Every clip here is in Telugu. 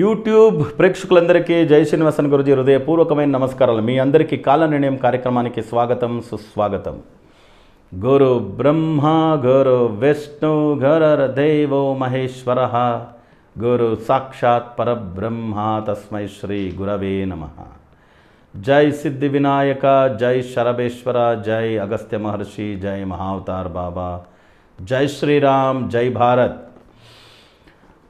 యూట్యూబ్ ప్రేక్షకులందరికీ జై శ్రీనివాసన్ గురుజీ హృదయపూర్వకమైన నమస్కారాలు మీ అందరికీ కాల నిర్ణయం కార్యక్రమానికి స్వాగతం సుస్వాగతం గురు బ్రహ్మ గురు విష్ణు గురు దేవో మహేశ్వర గురు సాక్షాత్ పరబ్రహ్మ తస్మై శ్రీ గురవే నమ జై సిద్ధి వినాయక జై శరభేశ్వర జై అగస్త్య మహర్షి జై మహావతార్ బాబా జై శ్రీరామ్ జై భారత్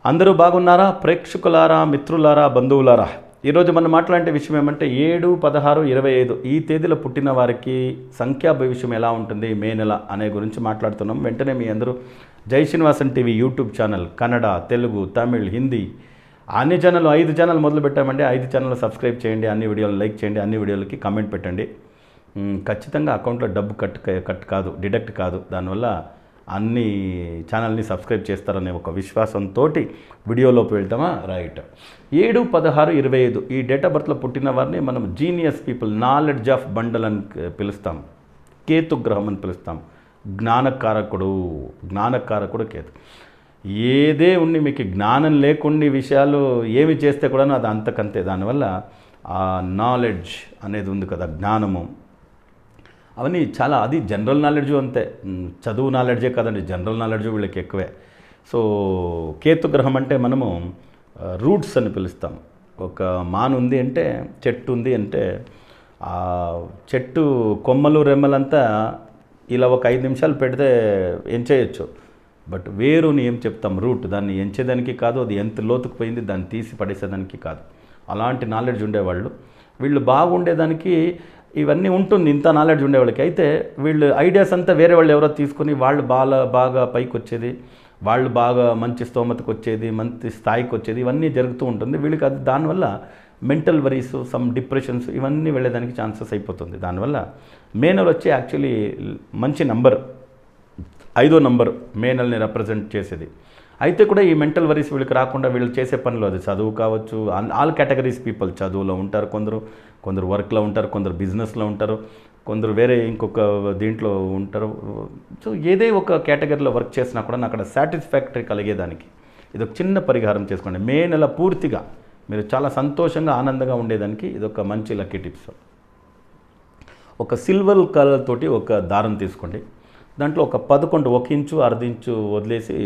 అందరూ బాగున్నారా ప్రేక్షకులారా మిత్రులారా బంధువులారా ఈరోజు మనం మాట్లాడే విషయం ఏమంటే ఏడు పదహారు ఇరవై ఐదు ఈ తేదీలో పుట్టిన వారికి సంఖ్యా భవిష్యం ఎలా ఉంటుంది మే నెల అనే గురించి మాట్లాడుతున్నాం వెంటనే మీ అందరూ Jai Srinivasan TV YouTube channel Kannada Telugu Tamil Hindi అన్ని ఛానల్ ఐదు ఛానల్ మొదలు పెట్టామండి ఐదు ఛానల్ సబ్స్క్రైబ్ చేయండి అన్ని వీడియోలు లైక్ చేయండి అన్ని వీడియోలకి కమెంట్ పెట్టండి ఖచ్చితంగా అకౌంట్లో డబ్బు కట్ కట్ కాదు డిడక్ట్ కాదు దానివల్ల అన్ని ఛానల్ని సబ్స్క్రైబ్ చేస్తారనే ఒక విశ్వాసంతో వీడియోలోకి వెళ్తామా రైట్ ఏడు పదహారు ఇరవై ఐదు ఈ డేట్ ఆఫ్ బర్త్లో పుట్టిన వారిని మనం genius people knowledge of bundle అని పిలుస్తాం కేతు గ్రహం అని పిలుస్తాం జ్ఞానకారకుడు జ్ఞానకారకుడు కేతు ఏదే ఉండి మీకు జ్ఞానం లేకుండా విషయాలు ఏమి చేస్తే కూడా అది అంతకంతే దానివల్ల ఆ నాలెడ్జ్ అనేది ఉంది కదా జ్ఞానము అవన్నీ చాలా అది జనరల్ నాలెడ్జ్ అంతే చదువు నాలెడ్జే కాదండి జనరల్ నాలెడ్జ్ వీళ్ళకి ఎక్కువే సో కేతు గ్రహం అంటే మనము రూట్స్ అని పిలుస్తాం ఒక మాన్ ఉంది అంటే చెట్టు ఉంది అంటే ఆ చెట్టు కొమ్మలు రెమ్మలంతా ఇలా ఒక ఐదు నిమిషాలు పెడితే చేయొచ్చు బట్ వేరుని ఏం చెప్తాం రూట్ దాన్ని ఎంచేదానికి కాదు అది ఎంత లోతుకు పోయింది దాన్ని తీసి పడేసేదానికి కాదు అలాంటి నాలెడ్జ్ ఉండేవాళ్ళు వీళ్ళు బాగుండేదానికి ఇవన్నీ ఉంటుంది ఇంత నాలెడ్జ్ ఉండేవాళ్ళకి అయితే వీళ్ళు ఐడియాస్ అంతా వేరే వాళ్ళు ఎవరో తీసుకుని వాళ్ళు బాగా బాగా పైకి వచ్చేది వాళ్ళు బాగా మంచి స్తోమతకు వచ్చేది మంచి స్థాయికి వచ్చేది ఇవన్నీ జరుగుతూ ఉంటుంది వీళ్ళకి అది దానివల్ల మెంటల్ వరీస్ సమ్ డిప్రెషన్స్ ఇవన్నీ వెళ్ళేదానికి ఛాన్సెస్ అయిపోతుంది దానివల్ల మే నెల వచ్చి యాక్చువల్లీ మంచి నంబర్ ఐదో నంబర్ మే నెలని రిప్రజెంట్ చేసేది అయితే కూడా ఈ మెంటల్ వరీస్ వీళ్ళకి రాకుండా వీళ్ళు చేసే పనులు అది చదువు కావచ్చు ఆల్ కేటగిరీస్ పీపుల్ చదువులో ఉంటారు కొందరు కొందరు వర్క్లో ఉంటారు కొందరు బిజినెస్లో ఉంటారు కొందరు వేరే ఇంకొక దీంట్లో ఉంటారు సో ఏదే ఒక కేటగిరీలో వర్క్ చేసినా కూడా నాకు అక్కడ సాటిస్ఫాక్టరీ కలిగేదానికి ఇది ఒక చిన్న పరిహారం చేసుకోండి మే నెల పూర్తిగా మీరు చాలా సంతోషంగా ఆనందంగా ఉండేదానికి ఇది ఒక మంచి లక్కీ టిప్స్ ఒక సిల్వర్ కలర్ తోటి ఒక దారం తీసుకోండి దాంట్లో ఒక పదకొండు ఒక ఇంచు అర్ధించు వదిలేసి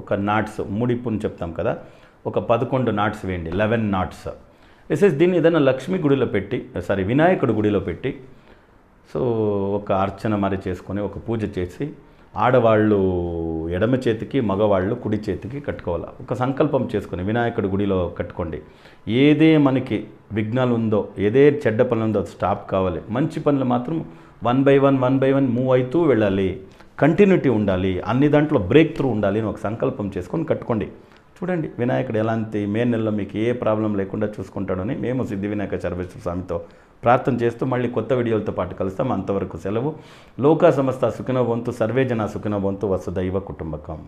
ఒక నాట్స్ ముడిపుని చెప్తాం కదా ఒక పదకొండు నాట్స్ వేయండి లెవెన్ నాట్స్ ఎస్ఎస్ దీన్ని ఏదైనా లక్ష్మీ గుడిలో పెట్టి సారీ వినాయకుడు గుడిలో పెట్టి సో ఒక అర్చన మరి చేసుకొని ఒక పూజ చేసి ఆడవాళ్ళు ఎడమ చేతికి మగవాళ్ళు కుడి చేతికి కట్టుకోవాలి ఒక సంకల్పం చేసుకుని వినాయకుడి గుడిలో కట్టుకోండి ఏదే మనకి విఘ్నాలు ఉందో ఏదే చెడ్డ పనులు ఉందో స్టాప్ కావాలి మంచి పనులు మాత్రం one by one one by one move అవుతూ వెళ్ళాలి కంటిన్యూటీ ఉండాలి అన్ని దాంట్లో బ్రేక్ త్రూ ఉండాలి అని ఒక సంకల్పం చేసుకొని కట్టుకోండి చూడండి వినాయకుడు ఎలాంటి మే నెలలో మీకు ఏ ప్రాబ్లం లేకుండా చూసుకుంటాడని మేము సిద్ధి వినాయక చరవేశ్వర స్వామితో ప్రార్థన చేస్తూ మళ్ళీ కొత్త వీడియోలతో పాటు కలుస్తాం అంతవరకు సెలవు లోకా సంస్థ సుఖినోభవంతు సర్వేజన జన సుఖినోభవంతు వసుదైవ కుటుంబకం